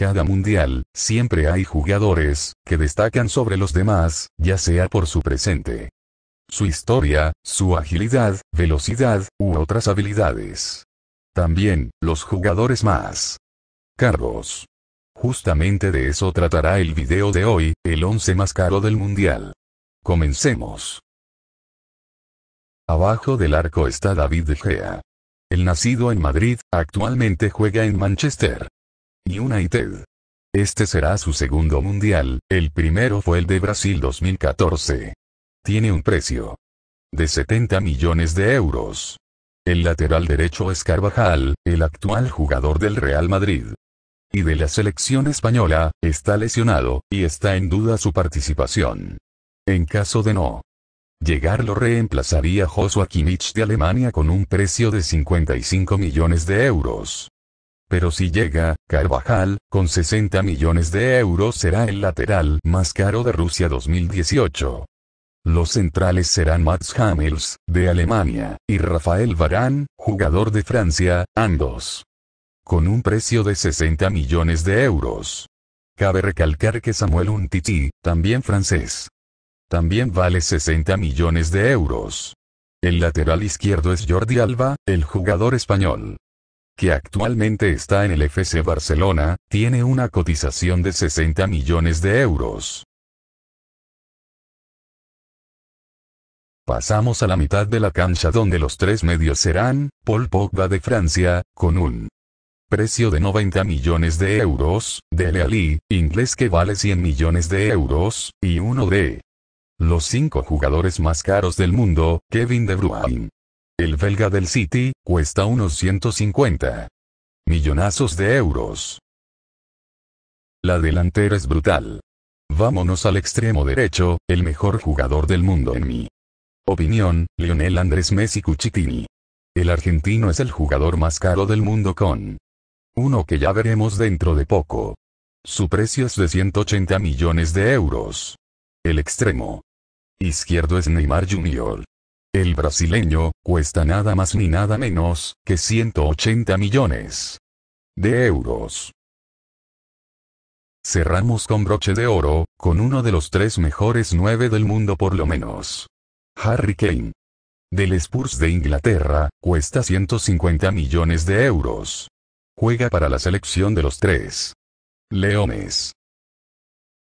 cada mundial, siempre hay jugadores, que destacan sobre los demás, ya sea por su presente, su historia, su agilidad, velocidad, u otras habilidades. También, los jugadores más caros. Justamente de eso tratará el video de hoy, el 11 más caro del mundial. Comencemos. Abajo del arco está David De Gea. El nacido en Madrid, actualmente juega en Manchester, United. Este será su segundo mundial, el primero fue el de Brasil 2014. Tiene un precio de 70 millones de euros. El lateral derecho es Carvajal, el actual jugador del Real Madrid. Y de la selección española, está lesionado, y está en duda su participación. En caso de no llegar lo reemplazaría Joshua Kimmich de Alemania con un precio de 55 millones de euros. Pero si llega, Carvajal, con 60 millones de euros será el lateral más caro de Rusia 2018. Los centrales serán Max Hamels, de Alemania, y Rafael Varán, jugador de Francia, ambos. Con un precio de 60 millones de euros. Cabe recalcar que Samuel Untiti, también francés. También vale 60 millones de euros. El lateral izquierdo es Jordi Alba, el jugador español que actualmente está en el FC Barcelona, tiene una cotización de 60 millones de euros. Pasamos a la mitad de la cancha donde los tres medios serán, Paul Pogba de Francia, con un precio de 90 millones de euros, Dele Alli, inglés que vale 100 millones de euros, y uno de los cinco jugadores más caros del mundo, Kevin De Bruyne. El belga del City, cuesta unos 150 millonazos de euros. La delantera es brutal. Vámonos al extremo derecho, el mejor jugador del mundo en mi opinión, Lionel Andrés Messi Cuchitini. El argentino es el jugador más caro del mundo con uno que ya veremos dentro de poco. Su precio es de 180 millones de euros. El extremo izquierdo es Neymar Jr. El brasileño, cuesta nada más ni nada menos, que 180 millones de euros. Cerramos con broche de oro, con uno de los tres mejores nueve del mundo por lo menos. Harry Kane. Del Spurs de Inglaterra, cuesta 150 millones de euros. Juega para la selección de los tres. Leones.